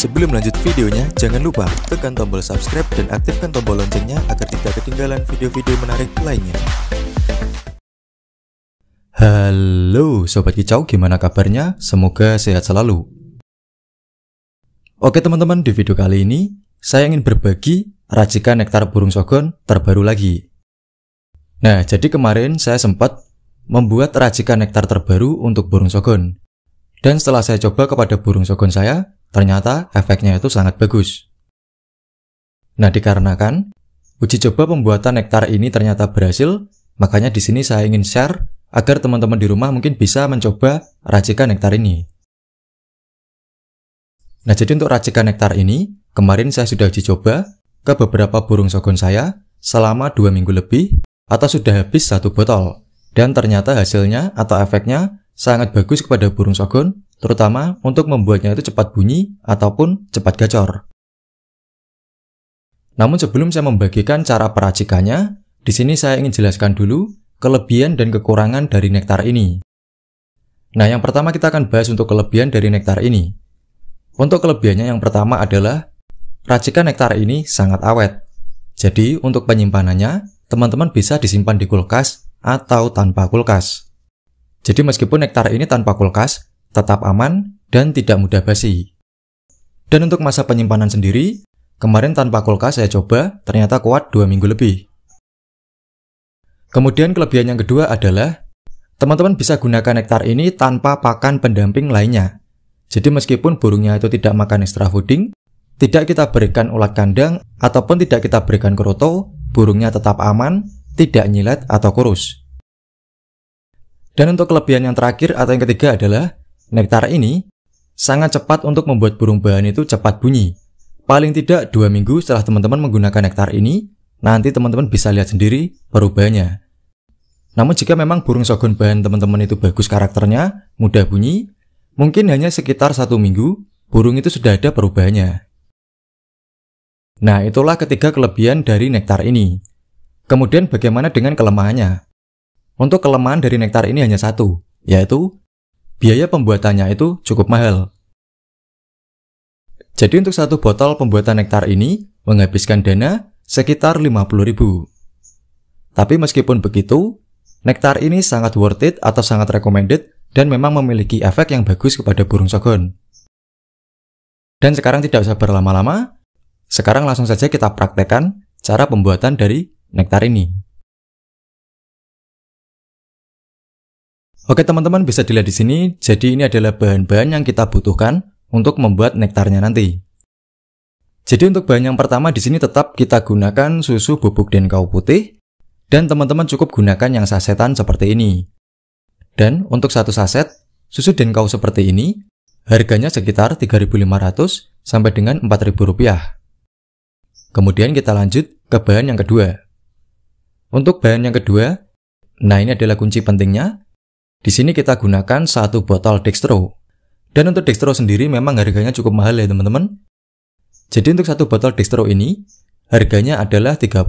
Sebelum lanjut videonya, jangan lupa tekan tombol subscribe dan aktifkan tombol loncengnya agar tidak ketinggalan video-video menarik lainnya. Halo Sobat Kicau, gimana kabarnya? Semoga sehat selalu. Oke teman-teman, di video kali ini saya ingin berbagi racikan nektar burung sogon terbaru lagi. Nah, jadi kemarin saya sempat membuat racikan nektar terbaru untuk burung sogon. Dan setelah saya coba kepada burung sogon saya, Ternyata efeknya itu sangat bagus. Nah, dikarenakan uji coba pembuatan nektar ini ternyata berhasil, makanya di sini saya ingin share agar teman-teman di rumah mungkin bisa mencoba racikan nektar ini. Nah, jadi untuk racikan nektar ini, kemarin saya sudah uji coba ke beberapa burung sogon saya selama dua minggu lebih atau sudah habis satu botol. Dan ternyata hasilnya atau efeknya sangat bagus kepada burung sogon terutama untuk membuatnya itu cepat bunyi ataupun cepat gacor. Namun sebelum saya membagikan cara peracikannya, di sini saya ingin jelaskan dulu kelebihan dan kekurangan dari nektar ini. Nah, yang pertama kita akan bahas untuk kelebihan dari nektar ini. Untuk kelebihannya yang pertama adalah racikan nektar ini sangat awet. Jadi, untuk penyimpanannya, teman-teman bisa disimpan di kulkas atau tanpa kulkas. Jadi meskipun nektar ini tanpa kulkas, tetap aman, dan tidak mudah basi. Dan untuk masa penyimpanan sendiri, kemarin tanpa kulkas saya coba, ternyata kuat 2 minggu lebih. Kemudian kelebihan yang kedua adalah, teman-teman bisa gunakan nektar ini tanpa pakan pendamping lainnya. Jadi meskipun burungnya itu tidak makan extra fooding, tidak kita berikan ulat kandang, ataupun tidak kita berikan keroto, burungnya tetap aman, tidak nyilet atau kurus. Dan untuk kelebihan yang terakhir atau yang ketiga adalah, Nektar ini sangat cepat untuk membuat burung bahan itu cepat bunyi. Paling tidak dua minggu setelah teman-teman menggunakan nektar ini, nanti teman-teman bisa lihat sendiri perubahannya. Namun jika memang burung sogon bahan teman-teman itu bagus karakternya, mudah bunyi, mungkin hanya sekitar satu minggu, burung itu sudah ada perubahannya. Nah itulah ketiga kelebihan dari nektar ini. Kemudian bagaimana dengan kelemahannya? Untuk kelemahan dari nektar ini hanya satu, yaitu biaya pembuatannya itu cukup mahal. Jadi untuk satu botol pembuatan nektar ini menghabiskan dana sekitar ribu. Tapi meskipun begitu, nektar ini sangat worth it atau sangat recommended dan memang memiliki efek yang bagus kepada burung sogon. Dan sekarang tidak usah berlama-lama, sekarang langsung saja kita praktekkan cara pembuatan dari nektar ini. Oke teman-teman bisa dilihat di sini, jadi ini adalah bahan-bahan yang kita butuhkan untuk membuat nektarnya nanti. Jadi untuk bahan yang pertama di sini tetap kita gunakan susu bubuk denkau putih dan teman-teman cukup gunakan yang sasetan seperti ini. Dan untuk satu saset, susu denkau seperti ini harganya sekitar 3.500 sampai dengan 4.000 rupiah. Kemudian kita lanjut ke bahan yang kedua. Untuk bahan yang kedua, nah ini adalah kunci pentingnya, di sini kita gunakan satu botol dextro. Dan untuk dextro sendiri memang harganya cukup mahal ya teman-teman. Jadi untuk satu botol dextro ini, harganya adalah 30.000.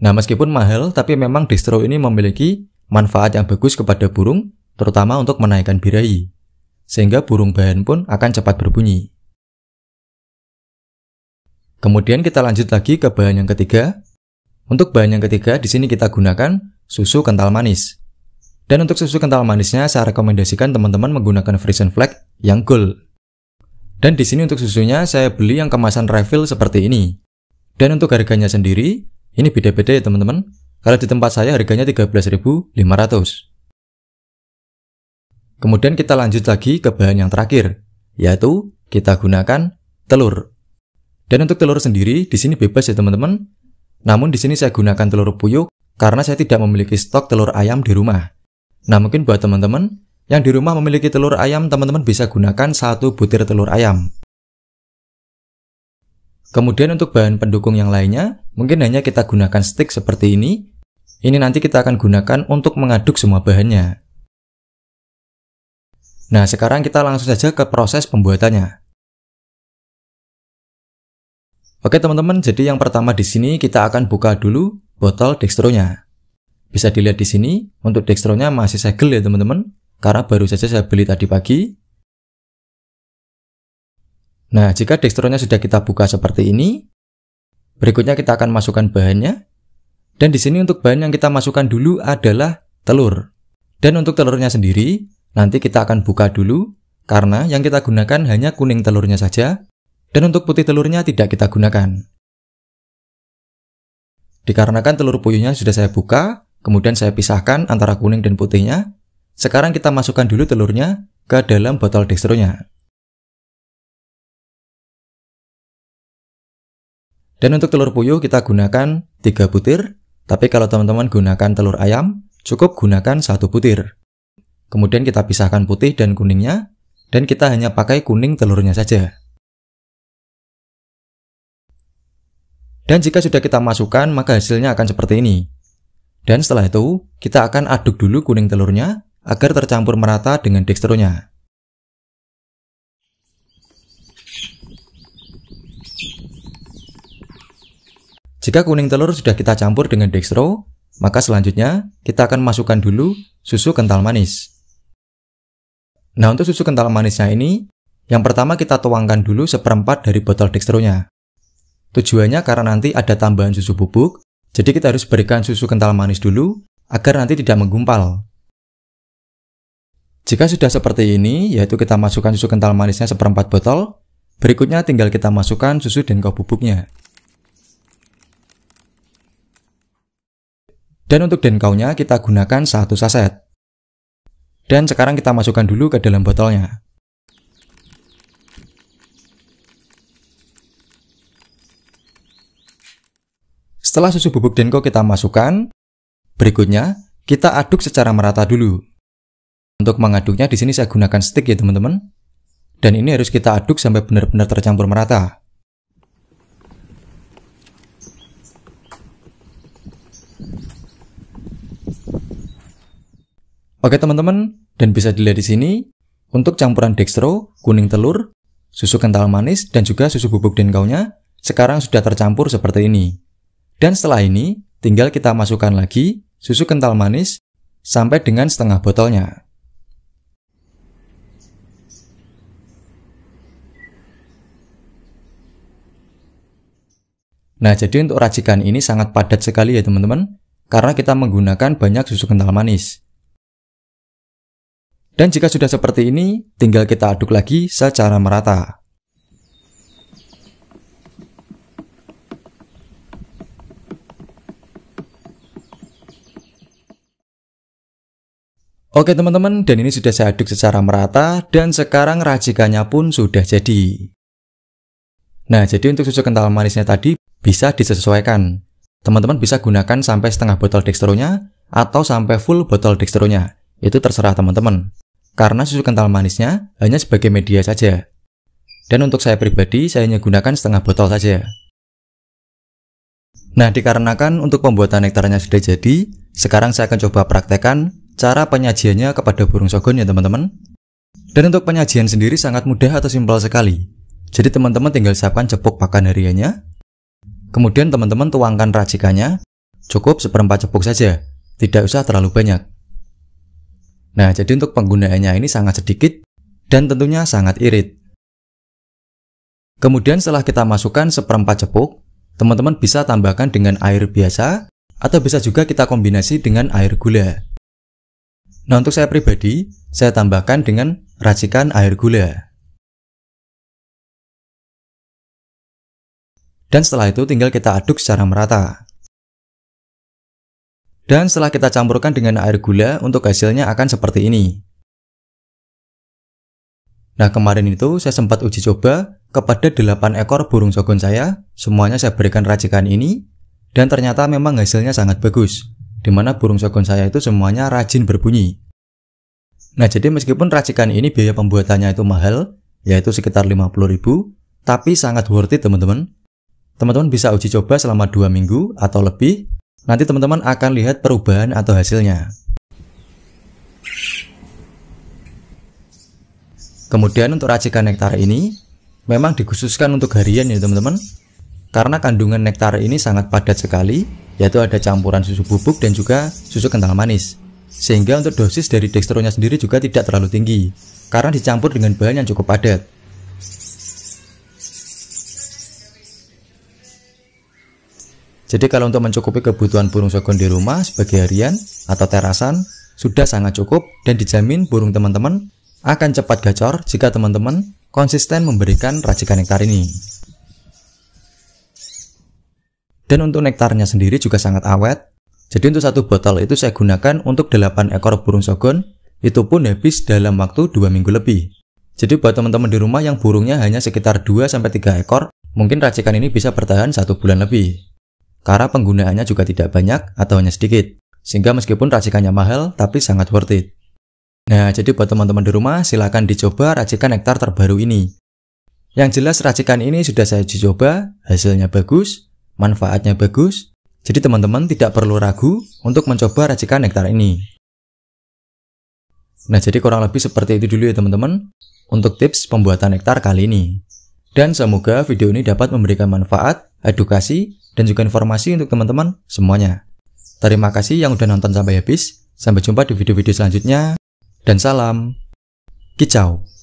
Nah meskipun mahal, tapi memang dextro ini memiliki manfaat yang bagus kepada burung, terutama untuk menaikkan birahi. Sehingga burung bahan pun akan cepat berbunyi. Kemudian kita lanjut lagi ke bahan yang ketiga. Untuk bahan yang ketiga, di sini kita gunakan susu kental manis. Dan untuk susu kental manisnya, saya rekomendasikan teman-teman menggunakan Frisian Flag yang gold. Dan di sini untuk susunya, saya beli yang kemasan refill seperti ini. Dan untuk harganya sendiri, ini beda-beda ya teman-teman. Kalau di tempat saya harganya 13.500. Kemudian kita lanjut lagi ke bahan yang terakhir, yaitu kita gunakan telur. Dan untuk telur sendiri, di sini bebas ya teman-teman. Namun di sini saya gunakan telur puyuh karena saya tidak memiliki stok telur ayam di rumah. Nah mungkin buat teman-teman yang di rumah memiliki telur ayam, teman-teman bisa gunakan satu butir telur ayam. Kemudian untuk bahan pendukung yang lainnya, mungkin hanya kita gunakan stick seperti ini. Ini nanti kita akan gunakan untuk mengaduk semua bahannya. Nah, sekarang kita langsung saja ke proses pembuatannya. Oke teman-teman, jadi yang pertama di sini kita akan buka dulu botol dextronya. Bisa dilihat di sini, untuk dextronya masih segel ya teman-teman, karena baru saja saya beli tadi pagi. Nah, jika dextronya sudah kita buka seperti ini, berikutnya kita akan masukkan bahannya. Dan di sini untuk bahan yang kita masukkan dulu adalah telur. Dan untuk telurnya sendiri, nanti kita akan buka dulu, karena yang kita gunakan hanya kuning telurnya saja, dan untuk putih telurnya tidak kita gunakan. Dikarenakan telur puyuhnya sudah saya buka, Kemudian saya pisahkan antara kuning dan putihnya. Sekarang kita masukkan dulu telurnya ke dalam botol dextronya. Dan untuk telur puyuh kita gunakan 3 butir, tapi kalau teman-teman gunakan telur ayam, cukup gunakan 1 butir. Kemudian kita pisahkan putih dan kuningnya, dan kita hanya pakai kuning telurnya saja. Dan jika sudah kita masukkan, maka hasilnya akan seperti ini. Dan setelah itu, kita akan aduk dulu kuning telurnya agar tercampur merata dengan dextronya. Jika kuning telur sudah kita campur dengan dextro, maka selanjutnya kita akan masukkan dulu susu kental manis. Nah untuk susu kental manisnya ini, yang pertama kita tuangkan dulu seperempat dari botol dextronya. Tujuannya karena nanti ada tambahan susu bubuk jadi kita harus berikan susu kental manis dulu agar nanti tidak menggumpal. Jika sudah seperti ini, yaitu kita masukkan susu kental manisnya seperempat botol, berikutnya tinggal kita masukkan susu dan kau bubuknya. Dan untuk denkaunya kita gunakan satu saset. Dan sekarang kita masukkan dulu ke dalam botolnya. Setelah susu bubuk Denko kita masukkan, berikutnya kita aduk secara merata dulu. Untuk mengaduknya di sini saya gunakan stick ya teman-teman. Dan ini harus kita aduk sampai benar-benar tercampur merata. Oke teman-teman, dan bisa dilihat di sini, untuk campuran dextro, kuning telur, susu kental manis, dan juga susu bubuk denkaunya, sekarang sudah tercampur seperti ini. Dan setelah ini, tinggal kita masukkan lagi susu kental manis sampai dengan setengah botolnya. Nah, jadi untuk racikan ini sangat padat sekali ya teman-teman, karena kita menggunakan banyak susu kental manis. Dan jika sudah seperti ini, tinggal kita aduk lagi secara merata. Oke teman-teman, dan ini sudah saya aduk secara merata dan sekarang racikannya pun sudah jadi. Nah, jadi untuk susu kental manisnya tadi bisa disesuaikan. Teman-teman bisa gunakan sampai setengah botol dextronya atau sampai full botol dextronya. Itu terserah teman-teman. Karena susu kental manisnya hanya sebagai media saja. Dan untuk saya pribadi, saya hanya gunakan setengah botol saja. Nah, dikarenakan untuk pembuatan nektarnya sudah jadi, sekarang saya akan coba praktekan cara penyajiannya kepada burung shogun ya teman-teman. Dan untuk penyajian sendiri sangat mudah atau simpel sekali. Jadi teman-teman tinggal siapkan cepuk pakan hariannya. Kemudian teman-teman tuangkan racikannya. Cukup seperempat cepuk saja, tidak usah terlalu banyak. Nah, jadi untuk penggunaannya ini sangat sedikit dan tentunya sangat irit. Kemudian setelah kita masukkan seperempat cepuk, teman-teman bisa tambahkan dengan air biasa atau bisa juga kita kombinasi dengan air gula. Nah untuk saya pribadi, saya tambahkan dengan racikan air gula. Dan setelah itu tinggal kita aduk secara merata. Dan setelah kita campurkan dengan air gula, untuk hasilnya akan seperti ini. Nah kemarin itu saya sempat uji coba kepada 8 ekor burung sogon saya, semuanya saya berikan racikan ini, dan ternyata memang hasilnya sangat bagus di mana burung sogon saya itu semuanya rajin berbunyi. Nah, jadi meskipun racikan ini biaya pembuatannya itu mahal, yaitu sekitar 50.000, tapi sangat worth it, teman-teman. Teman-teman bisa uji coba selama 2 minggu atau lebih. Nanti teman-teman akan lihat perubahan atau hasilnya. Kemudian untuk racikan nektar ini memang dikhususkan untuk harian ya, teman-teman. Karena kandungan nektar ini sangat padat sekali, yaitu ada campuran susu bubuk dan juga susu kental manis. Sehingga untuk dosis dari dextronya sendiri juga tidak terlalu tinggi, karena dicampur dengan bahan yang cukup padat. Jadi kalau untuk mencukupi kebutuhan burung sogon di rumah sebagai harian atau terasan, sudah sangat cukup dan dijamin burung teman-teman akan cepat gacor jika teman-teman konsisten memberikan racikan nektar ini. Dan untuk nektarnya sendiri juga sangat awet. Jadi untuk satu botol itu saya gunakan untuk 8 ekor burung sogon, itu pun habis dalam waktu 2 minggu lebih. Jadi buat teman-teman di rumah yang burungnya hanya sekitar 2-3 ekor, mungkin racikan ini bisa bertahan satu bulan lebih. Karena penggunaannya juga tidak banyak atau hanya sedikit. Sehingga meskipun racikannya mahal, tapi sangat worth it. Nah, jadi buat teman-teman di rumah, silahkan dicoba racikan nektar terbaru ini. Yang jelas racikan ini sudah saya dicoba, hasilnya bagus, manfaatnya bagus, jadi teman-teman tidak perlu ragu untuk mencoba racikan nektar ini. Nah, jadi kurang lebih seperti itu dulu ya teman-teman untuk tips pembuatan nektar kali ini. Dan semoga video ini dapat memberikan manfaat, edukasi, dan juga informasi untuk teman-teman semuanya. Terima kasih yang udah nonton sampai habis. Sampai jumpa di video-video selanjutnya. Dan salam. Kicau.